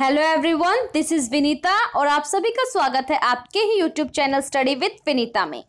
hello everyone this is Vinita और आप सभी का स्वागत है आपके ही YouTube channel study with Vinita में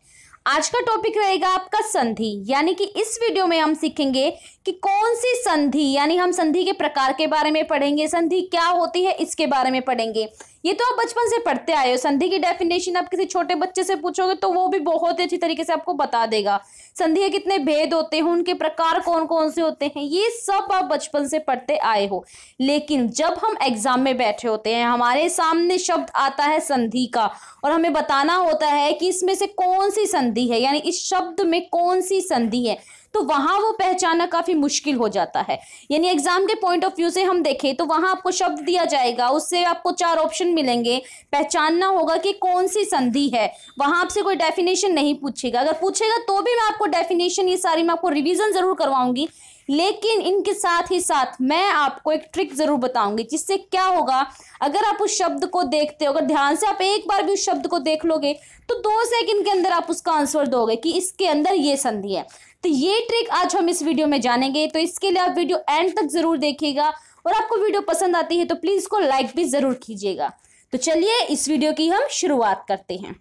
आज का टॉपिक रहेगा आपका संधि यानी कि इस वीडियो में हम सीखेंगे कि कौन सी संधि यानी हम संधि के प्रकार के बारे में पढ़ेंगे संधि क्या होती है इसके बारे में पढ़ेंगे ये तो आप बचपन से पढ़ते आए हो संधि की डेफिनेशन आप किसी छोटे बच्चे से पूछोगे तो वो भी बहुत ही अच्छी तरीके से आपको बता देगा संधि के कितने भेद होते हैं उनके प्रकार कौन कौन से होते हैं ये सब आप बचपन से पढ़ते आए हो लेकिन जब हम एग्जाम में बैठे होते हैं हमारे सामने शब्द आता है संधि का और हमें बताना होता है कि इसमें से कौन सी संधि है यानी इस शब्द में कौन सी संधि है तो वहां वो पहचानना काफी मुश्किल हो जाता है यानी एग्जाम के पॉइंट ऑफ व्यू से हम देखें तो वहां आपको शब्द दिया जाएगा उससे आपको चार ऑप्शन मिलेंगे पहचानना होगा कि कौन सी संधि है वहां आपसे कोई डेफिनेशन नहीं पूछेगा अगर पूछेगा तो भी मैं आपको डेफिनेशन ये सारी मैं आपको रिविजन जरूर करवाऊंगी लेकिन इनके साथ ही साथ मैं आपको एक ट्रिक ज़रूर बताऊंगी जिससे क्या होगा अगर आप उस शब्द को देखते हो अगर ध्यान से आप एक बार भी उस शब्द को देख लोगे तो दो सेकंड के अंदर आप उसका आंसर दोगे कि इसके अंदर ये संधि है तो ये ट्रिक आज हम इस वीडियो में जानेंगे तो इसके लिए आप वीडियो एंड तक ज़रूर देखिएगा और आपको वीडियो पसंद आती है तो प्लीज़ इसको लाइक भी ज़रूर कीजिएगा तो चलिए इस वीडियो की हम शुरुआत करते हैं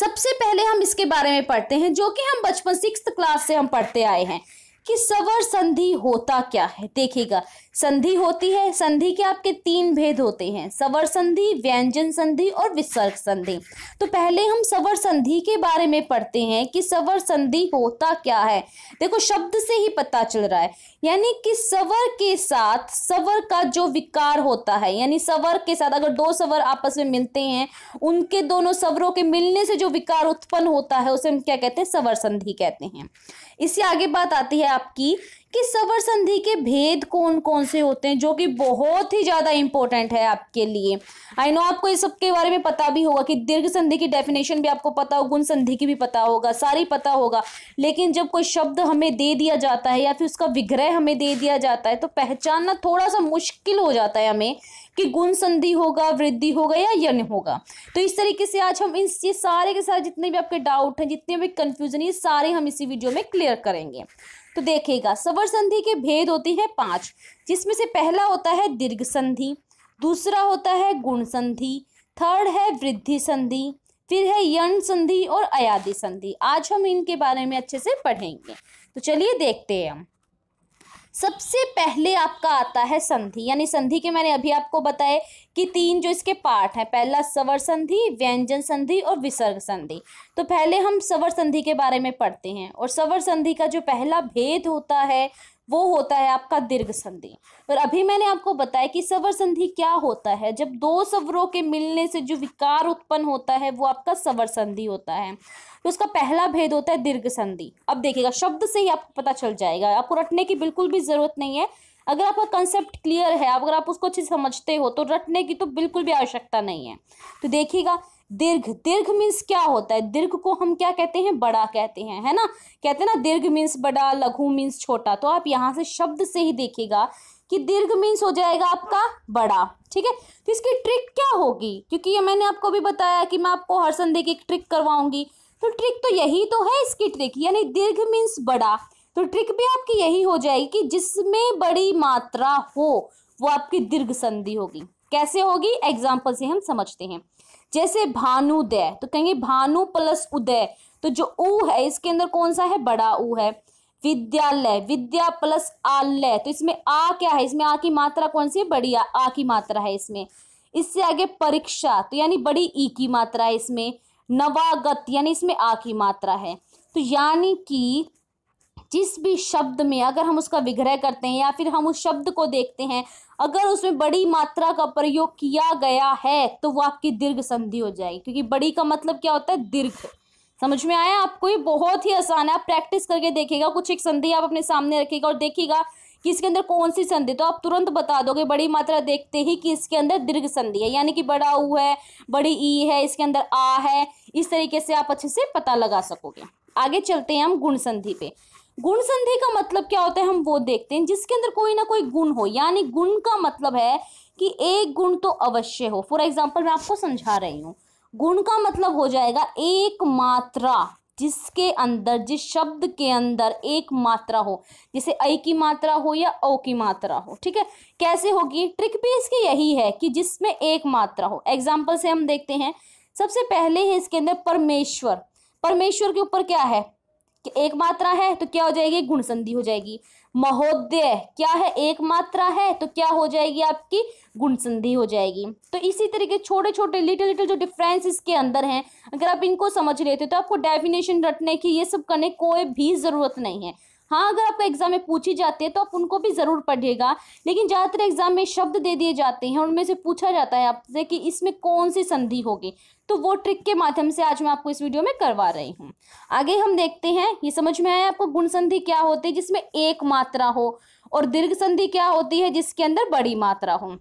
सबसे पहले हम इसके बारे में पढ़ते हैं जो कि हम बचपन सिक्स क्लास से हम पढ़ते आए हैं कि सवर संधि होता क्या है देखिएगा संधि होती है संधि के आपके तीन भेद होते हैं सवर संधि व्यंजन संधि और विसर्ग संधि तो पहले हम सवर संधि के बारे में पढ़ते हैं कि सवर संधि होता क्या है देखो शब्द से ही पता चल रहा है यानी कि सवर के साथ सवर का जो विकार होता है यानी सवर के साथ अगर दो सवर आपस में मिलते हैं उनके दोनों सवरों के मिलने से जो विकार उत्पन्न होता है उसे हम क्या कहते हैं सवर संधि कहते हैं इससे आगे बात आती है आपकी कि सवर संधि के भेद कौन कौन से होते हैं जो कि बहुत ही ज़्यादा इंपॉर्टेंट है आपके लिए आई नो आपको इस सब के बारे में पता भी होगा कि दीर्घ संधि की डेफिनेशन भी आपको पता हो गुण संधि की भी पता होगा सारी पता होगा लेकिन जब कोई शब्द हमें दे दिया जाता है या फिर उसका विग्रह हमें दे दिया जाता है तो पहचानना थोड़ा सा मुश्किल हो जाता है हमें कि गुण संधि होगा वृद्धि होगा या यन होगा तो इस तरीके से आज हम इन ये सारे के सारे जितने भी आपके डाउट हैं जितने भी कन्फ्यूजन ये सारे हम इसी वीडियो में क्लियर करेंगे तो देखिएगा सवर संधि के भेद होते हैं पांच जिसमें से पहला होता है दीर्घ संधि दूसरा होता है गुण संधि थर्ड है वृद्धि संधि फिर है यन संधि और अयादि संधि आज हम इनके बारे में अच्छे से पढ़ेंगे तो चलिए देखते हैं हम सबसे पहले आपका आता है संधि यानी संधि के मैंने अभी आपको बताए कि तीन जो इसके पार्ट हैं पहला सवर संधि व्यंजन संधि और विसर्ग संधि तो पहले हम सवर संधि के बारे में पढ़ते हैं और सवर संधि का जो पहला भेद होता है वो होता है आपका दीर्घ संधि और अभी मैंने आपको बताया कि सवर संधि क्या होता है जब दो सवरों के मिलने से जो विकार उत्पन्न होता है वो आपका सवर संधि होता है तो उसका पहला भेद होता है दीर्घ संधि अब देखिएगा शब्द से ही आपको पता चल जाएगा आपको रटने की बिल्कुल भी ज़रूरत नहीं है अगर आपका कंसेप्ट क्लियर है अगर आप उसको अच्छे समझते हो तो रटने की तो बिल्कुल भी आवश्यकता नहीं है तो देखिएगा दीर्घ दीर्घ मीन्स क्या होता है दीर्घ को हम क्या कहते हैं बड़ा कहते हैं है ना कहते हैं ना दीर्घ मीन्स बड़ा लघु मीन्स छोटा तो आप यहाँ से शब्द से ही देखेगा कि दीर्घ मीन्स हो जाएगा आपका बड़ा ठीक है तो इसकी ट्रिक क्या होगी क्योंकि ये मैंने आपको भी बताया कि मैं आपको हर संधि की ट्रिक करवाऊंगी तो ट्रिक तो यही तो है इसकी ट्रिक यानी दीर्घ मीन्स बड़ा तो ट्रिक भी आपकी यही हो जाएगी कि जिसमें बड़ी मात्रा हो वो आपकी दीर्घ संधि होगी कैसे होगी एग्जाम्पल से हम समझते हैं जैसे भानुदय तो कहेंगे भानु प्लस उदय तो जो उ है इसके अंदर कौन सा है बड़ा ऊ है विद्यालय विद्या प्लस आलय तो इसमें आ क्या है इसमें आ की मात्रा कौन सी है बड़ी आ, आ की मात्रा है इसमें इससे आगे परीक्षा तो यानी बड़ी ई की मात्रा है इसमें नवागत यानी इसमें आ की मात्रा है तो यानी कि जिस भी शब्द में अगर हम उसका विग्रह करते हैं या फिर हम उस शब्द को देखते हैं अगर उसमें बड़ी मात्रा का प्रयोग किया गया है तो वो आपकी दीर्घ संधि हो जाएगी क्योंकि बड़ी का मतलब क्या होता है दीर्घ समझ में आया आपको ये बहुत ही आसान है आप प्रैक्टिस करके देखेगा कुछ एक संधि आप अपने सामने रखेगा और देखिएगा कि इसके अंदर कौन सी संधि तो आप तुरंत बता दोगे बड़ी मात्रा देखते ही कि इसके अंदर दीर्घ संधि है यानी कि बड़ा ऊ है बड़ी ई है इसके अंदर आ है इस तरीके से आप अच्छे से पता लगा सकोगे आगे चलते हैं हम गुण संधि पे गुण संधि का मतलब क्या होता है हम वो देखते हैं जिसके अंदर कोई ना कोई गुण हो यानी गुण का मतलब है कि एक गुण तो अवश्य हो फॉर एग्जाम्पल मैं आपको समझा रही हूँ गुण का मतलब हो जाएगा एक मात्रा जिसके अंदर जिस शब्द के अंदर एक मात्रा हो जैसे ऐ की मात्रा हो या ओ की मात्रा हो ठीक है कैसे होगी ट्रिक भी इसकी यही है कि जिसमें एक मात्रा हो एग्जाम्पल से हम देखते हैं सबसे पहले है इसके अंदर परमेश्वर परमेश्वर के ऊपर क्या है एक मात्रा है तो क्या हो जाएगी गुण संधि हो जाएगी महोदय क्या है एक मात्रा है तो क्या हो जाएगी आपकी गुण संधि हो जाएगी तो इसी तरीके छोटे छोटे लिटिल लिटिल जो डिफरेंस इसके अंदर हैं अगर आप इनको समझ लेते हो तो आपको डेफिनेशन रटने की ये सब करने कोई भी ज़रूरत नहीं है हाँ अगर आपका एग्जाम में पूछी जाती है तो आप उनको भी ज़रूर पढ़िएगा लेकिन ज़्यादातर एग्जाम में शब्द दे दिए जाते हैं उनमें से पूछा जाता है आपसे कि इसमें कौन सी संधि होगी तो वो ट्रिक के माध्यम से आज मैं आपको इस वीडियो में करवा रही हूँ आगे हम देखते हैं ये समझ में आया आपको गुण संधि क्या होती है जिसमें एक मात्रा हो और दीर्घ संधि क्या होती है जिसके अंदर बड़ी मात्रा हो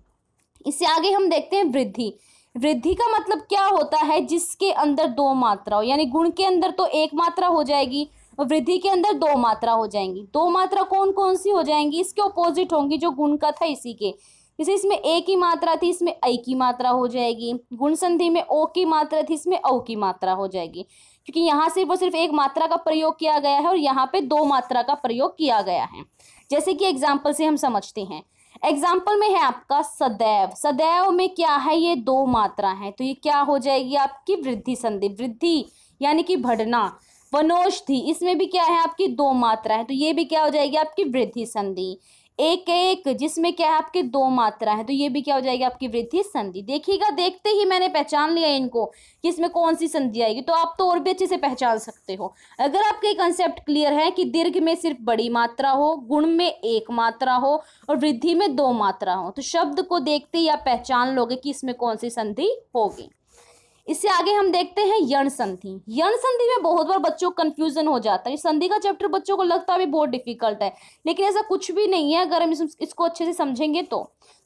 इससे आगे हम देखते हैं वृद्धि वृद्धि का मतलब क्या होता है जिसके अंदर दो मात्रा हो यानी गुण के अंदर तो एक मात्रा हो जाएगी वृद्धि के अंदर दो मात्रा हो जाएंगी दो मात्रा कौन कौन सी हो जाएंगी इसके ऑपोजिट होंगी जो गुण का था इसी के जैसे इसमें ए की मात्रा थी इसमें ऐ की मात्रा हो जाएगी गुण संधि में ओ की मात्रा थी इसमें औ की मात्रा हो जाएगी क्योंकि यहाँ सिर्फ और सिर्फ एक मात्रा का प्रयोग किया गया है और यहाँ पे दो मात्रा का प्रयोग किया गया है जैसे कि एग्जाम्पल से हम समझते हैं एग्जाम्पल में है आपका सदैव सदैव में क्या है ये दो मात्रा है तो ये क्या हो जाएगी आपकी वृद्धि संधि वृद्धि यानी कि बढ़ना वनौषधि इसमें भी क्या है आपकी दो मात्रा है तो ये भी क्या हो जाएगी आपकी वृद्धि संधि एक एक जिसमें क्या है आपके दो मात्रा है तो ये भी क्या हो जाएगी आपकी वृद्धि संधि देखिएगा देखते ही मैंने पहचान लिया इनको कि इसमें कौन सी संधि आएगी तो आप तो और भी अच्छे से पहचान सकते हो अगर आपके कंसेप्ट क्लियर है कि दीर्घ में सिर्फ बड़ी मात्रा हो गुण में एक मात्रा हो और वृद्धि में दो मात्रा हो तो शब्द को देखते ही आप पहचान लोगे कि इसमें कौन सी संधि होगी इससे आगे हम देखते हैं यण संधि यण संधि में बहुत बार बच्चों को कंफ्यूजन हो जाता है संधि का चैप्टर बच्चों को लगता भी बहुत डिफिकल्ट है लेकिन ऐसा कुछ भी नहीं है अगर हम इसको अच्छे से समझेंगे तो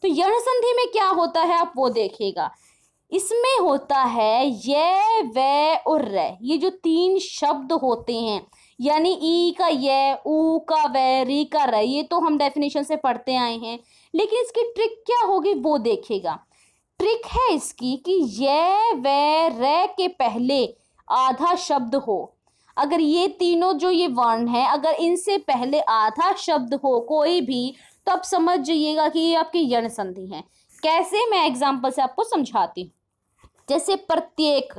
तो यण संधि में क्या होता है आप वो देखिएगा इसमें होता है ये वे और रे ये जो तीन शब्द होते हैं यानी ई का ये ऊ का वे री का रे ये तो हम डेफिनेशन से पढ़ते आए हैं लेकिन इसकी ट्रिक क्या होगी वो देखेगा ट्रिक है इसकी कि ये वे रे के पहले आधा शब्द हो अगर ये तीनों जो ये वर्ण है अगर इनसे पहले आधा शब्द हो कोई भी तो आप समझ जाइएगा कि ये आपकी यण संधि है कैसे मैं एग्जाम्पल से आपको समझाती हूँ जैसे प्रत्येक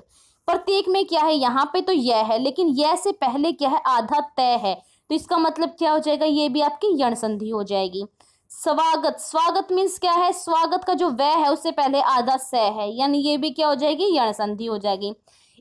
प्रत्येक में क्या है यहाँ पे तो यह है लेकिन यह से पहले क्या है आधा तय है तो इसका मतलब क्या हो जाएगा ये भी आपकी यण संधि हो जाएगी स्वागत स्वागत मीन्स क्या है स्वागत का जो वह है उससे पहले आधा स है यानी ये भी क्या हो जाएगी यण संधि हो जाएगी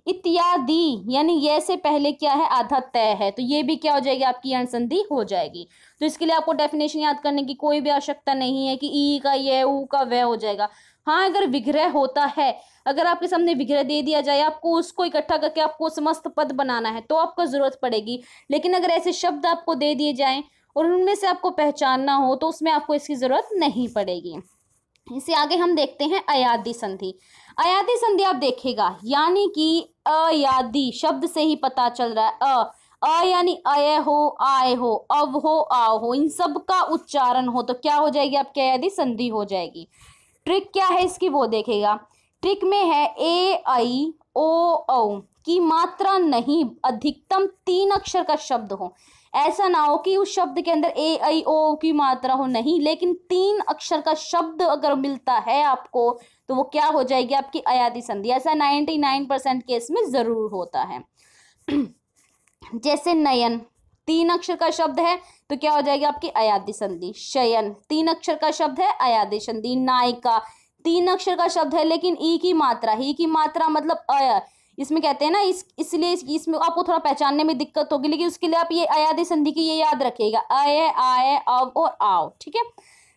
इत्यादि यानी यह से पहले क्या है आधा तय है तो ये भी क्या हो जाएगी आपकी अणसंधि हो जाएगी तो इसके लिए आपको डेफिनेशन याद करने की कोई भी आवश्यकता नहीं है कि ई का यह ऊ का वह हो जाएगा हाँ अगर विग्रह होता है अगर आपके सामने विग्रह दे दिया जाए आपको उसको इकट्ठा करके आपको समस्त पद बनाना है तो आपको जरूरत पड़ेगी लेकिन अगर ऐसे शब्द आपको दे दिए जाएं और उनमें से आपको पहचानना हो तो उसमें आपको इसकी ज़रूरत नहीं पड़ेगी इसे आगे हम देखते हैं अयादि संधि अयादी संधि आप देखेगा यानी कि अयादि शब्द से ही पता चल रहा है अ अ यानी अय हो आय हो अव हो आ हो इन सब का उच्चारण हो तो क्या हो जाएगी आपकी अयादि संधि हो जाएगी ट्रिक क्या है इसकी वो देखेगा ट्रिक में है ए आई ओ औ की मात्रा नहीं अधिकतम तीन अक्षर का शब्द हो ऐसा ना हो कि उस शब्द के अंदर ए आई ओ की मात्रा हो नहीं लेकिन तीन अक्षर का शब्द अगर मिलता है आपको तो वो क्या हो जाएगी आपकी अयाति संधि ऐसा नाइन्टी नाइन परसेंट केस में ज़रूर होता है जैसे नयन तीन अक्षर का शब्द है तो क्या हो जाएगी आपकी अयाति संधि शयन तीन अक्षर का शब्द है अयाति संधि नायिका तीन अक्षर का शब्द है लेकिन ई की मात्रा ही की मात्रा मतलब अय इसमें कहते हैं ना इस इसलिए इस, इसमें आपको थोड़ा पहचानने में दिक्कत होगी लेकिन उसके लिए आप ये अयाधि संधि की ये याद रखिएगा अय आय अव और आओ ठीक है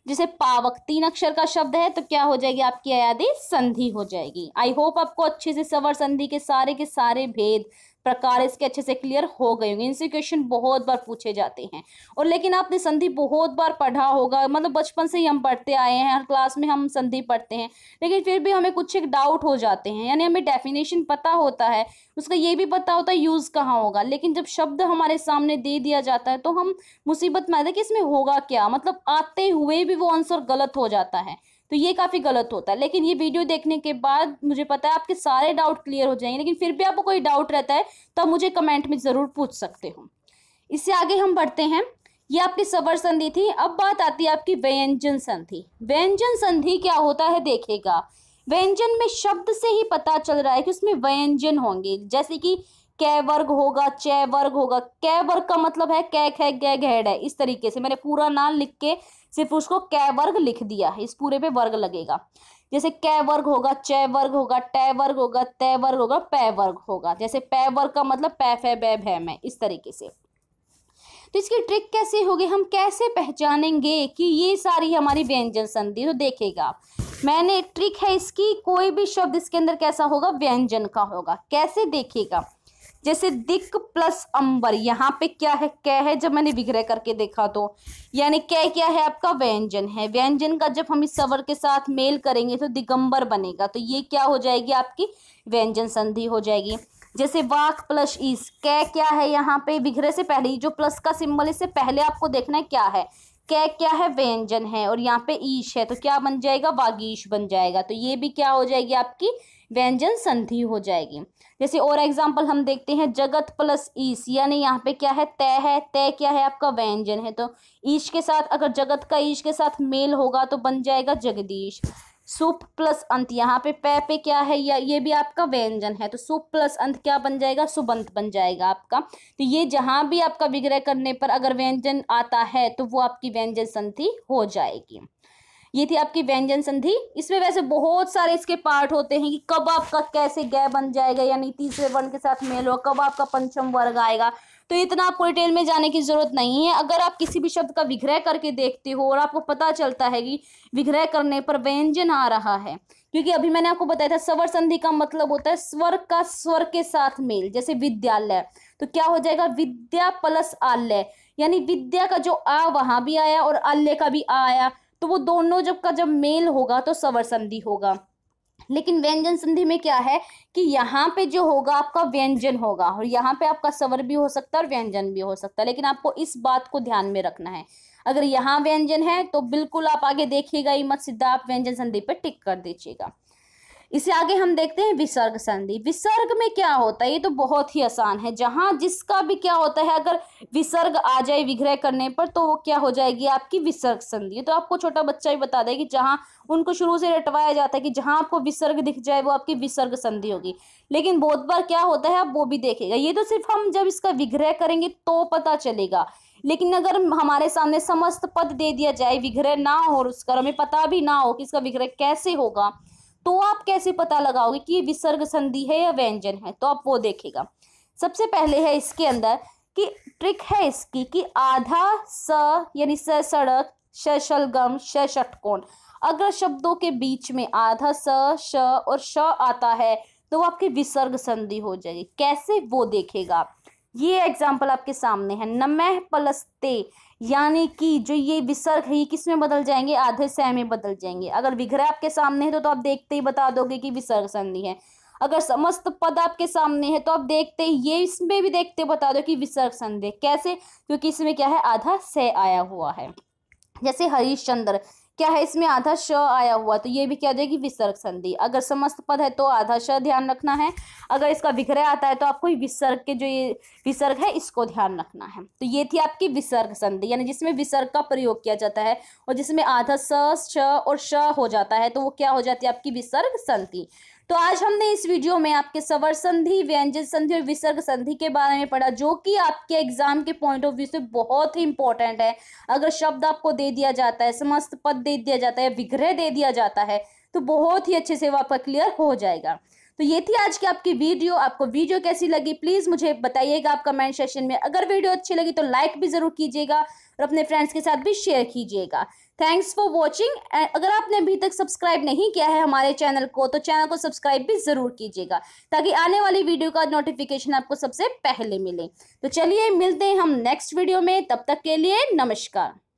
जैसे पावक तीन अक्षर का शब्द है तो क्या हो जाएगी आपकी अयाधि संधि हो जाएगी आई होप आपको अच्छे से सवर संधि के सारे के सारे भेद प्रकार इसके अच्छे से क्लियर हो गए होंगे इनसे क्वेश्चन बहुत बार पूछे जाते हैं और लेकिन आपने संधि बहुत बार पढ़ा होगा मतलब बचपन से ही हम पढ़ते आए हैं हर क्लास में हम संधि पढ़ते हैं लेकिन फिर भी हमें कुछ एक डाउट हो जाते हैं यानी हमें डेफिनेशन पता होता है उसका ये भी पता होता है यूज़ कहाँ होगा लेकिन जब शब्द हमारे सामने दे दिया जाता है तो हम मुसीबत में आते कि इसमें होगा क्या मतलब आते हुए भी वो आंसर गलत हो जाता है तो ये काफ़ी गलत होता है लेकिन ये वीडियो देखने के बाद मुझे पता है आपके सारे डाउट क्लियर हो जाएंगे लेकिन फिर भी आपको कोई डाउट रहता है तो मुझे कमेंट में ज़रूर पूछ सकते हो इससे आगे हम बढ़ते हैं ये आपकी सवर संधि थी अब बात आती है आपकी व्यंजन संधि व्यंजन संधि क्या होता है देखेगा व्यंजन में शब्द से ही पता चल रहा है कि उसमें व्यंजन होंगे जैसे कि कै वर्ग होगा चय वर्ग होगा कै वर्ग का मतलब है कै खे गै घेड है इस तरीके से मैंने पूरा नाम लिख के सिर्फ उसको कै वर्ग लिख दिया है इस पूरे पे वर्ग लगेगा जैसे कै वर्ग होगा चय वर्ग होगा टै वर्ग होगा तय वर्ग होगा पै वर्ग होगा जैसे पै वर्ग का मतलब पै फै बै भै मैं इस तरीके से तो इसकी ट्रिक कैसे होगी हम कैसे पहचानेंगे कि ये सारी हमारी व्यंजन संधि तो देखेगा आप मैंने ट्रिक है इसकी कोई भी शब्द इसके अंदर कैसा होगा व्यंजन का होगा कैसे देखेगा जैसे दिक प्लस अंबर यहाँ पे क्या है कह है जब मैंने विग्रह करके देखा तो यानी कह क्या है आपका व्यंजन है व्यंजन का जब हम इस सवर के साथ मेल करेंगे तो दिगंबर बनेगा तो ये क्या हो जाएगी आपकी व्यंजन संधि हो जाएगी जैसे वाक प्लस ईस कह क्या है यहाँ पे विग्रह से पहले जो प्लस का सिंबल इससे पहले आपको देखना है क्या है कै क्या है व्यंजन है और यहाँ पे ईश है तो क्या बन जाएगा वागीश बन जाएगा तो ये भी क्या हो जाएगी आपकी व्यंजन संधि हो जाएगी जैसे और एग्जाम्पल हम देखते हैं जगत प्लस ईश यानी यहाँ पे क्या है तय है तय क्या है आपका व्यंजन है तो ईश के साथ अगर जगत का ईश के साथ मेल होगा तो बन जाएगा जगदीश सुप प्लस अंत यहाँ पे पै पे क्या है या ये भी आपका व्यंजन है तो सुप प्लस अंत क्या बन जाएगा सुबंत बन जाएगा आपका तो ये जहाँ भी आपका विग्रह करने पर अगर व्यंजन आता है तो वो आपकी व्यंजन संधि हो जाएगी ये थी आपकी व्यंजन संधि इसमें वैसे बहुत सारे इसके पार्ट होते हैं कि कब आपका कैसे गय बन जाएगा यानी तीसरे वर्ण के साथ मेल हो कब आपका पंचम वर्ग आएगा तो इतना आपको डिटेल में जाने की ज़रूरत नहीं है अगर आप किसी भी शब्द का विग्रह करके देखते हो और आपको पता चलता है कि विग्रह करने पर व्यंजन आ रहा है क्योंकि अभी मैंने आपको बताया था स्वर संधि का मतलब होता है स्वर का स्वर के साथ मेल जैसे विद्यालय तो क्या हो जाएगा विद्या प्लस आलय यानी विद्या का जो आ वहाँ भी आया और आल्य का भी आया तो वो दोनों जब का जब मेल होगा तो स्वर संधि होगा लेकिन व्यंजन संधि में क्या है कि यहाँ पे जो होगा आपका व्यंजन होगा और यहाँ पे आपका सवर भी हो सकता है और व्यंजन भी हो सकता है लेकिन आपको इस बात को ध्यान में रखना है अगर यहाँ व्यंजन है तो बिल्कुल आप आगे देखिएगा ही मत सीधा आप व्यंजन संधि पर टिक कर दीजिएगा इसे आगे हम देखते हैं विसर्ग संधि विसर्ग में क्या होता है ये तो बहुत ही आसान है जहां जिसका भी क्या होता है अगर विसर्ग आ जाए विग्रह करने पर तो वो क्या हो जाएगी आपकी विसर्ग संधि तो आपको छोटा बच्चा भी बता दे कि जहां उनको शुरू से रटवाया जाता है कि जहां आपको विसर्ग दिख जाए वो आपकी विसर्ग संधि होगी लेकिन बहुत बार क्या होता है आप वो भी देखेगा ये तो सिर्फ हम जब इसका विग्रह करेंगे तो पता चलेगा लेकिन अगर हमारे सामने समस्त पद दे दिया जाए विग्रह ना हो उसका हमें पता भी ना हो कि इसका विग्रह कैसे होगा तो आप कैसे पता लगाओगे कि विसर्ग संधि है या व्यंजन है तो आप वो देखेगा सबसे पहले है इसके अंदर कि ट्रिक है इसकी कि आधा स यानी स सड़क शलगम षटकोण अगर शब्दों के बीच में आधा स श और श आता है तो वो आपकी विसर्ग संधि हो जाएगी कैसे वो देखेगा ये एग्जाम्पल आपके सामने है नमह प्लस ते यानी कि जो ये विसर्ग है ये किस में बदल जाएंगे आधे सह में बदल जाएंगे अगर विग्रह आपके सामने है तो, तो आप देखते ही बता दोगे कि विसर्ग संधि है अगर समस्त पद आपके सामने है तो आप देखते ही ये इसमें भी देखते बता दो कि विसर्ग संधि कैसे क्योंकि इसमें क्या है आधा सह आया हुआ है जैसे हरीश चंद्र क्या है इसमें आधा श आया हुआ तो ये भी क्या जाएगी विसर्ग संधि अगर समस्त पद है तो आधा श ध्यान रखना है अगर इसका विग्रह आता है तो आपको विसर्ग के जो ये विसर्ग है इसको ध्यान रखना है तो ये थी आपकी विसर्ग संधि यानी जिसमें विसर्ग का प्रयोग किया जाता है और जिसमें आधा स श और श हो जाता है तो वो क्या हो जाती है आपकी विसर्ग संधि तो आज हमने इस वीडियो में आपके सवर संधि व्यंजन संधि और विसर्ग संधि के बारे में पढ़ा जो कि आपके एग्जाम के पॉइंट ऑफ व्यू से बहुत ही इंपॉर्टेंट है अगर शब्द आपको दे दिया जाता है समस्त पद दे दिया जाता है विग्रह दे दिया जाता है तो बहुत ही अच्छे से वो आपका क्लियर हो जाएगा तो ये थी आज की आपकी वीडियो आपको वीडियो कैसी लगी प्लीज़ मुझे बताइएगा आप कमेंट सेशन में अगर वीडियो अच्छी लगी तो लाइक भी ज़रूर कीजिएगा और अपने फ्रेंड्स के साथ भी शेयर कीजिएगा थैंक्स फॉर वॉचिंग अगर आपने अभी तक सब्सक्राइब नहीं किया है हमारे चैनल को तो चैनल को सब्सक्राइब भी ज़रूर कीजिएगा ताकि आने वाली वीडियो का नोटिफिकेशन आपको सबसे पहले मिले तो चलिए मिलते हैं हम नेक्स्ट वीडियो में तब तक के लिए नमस्कार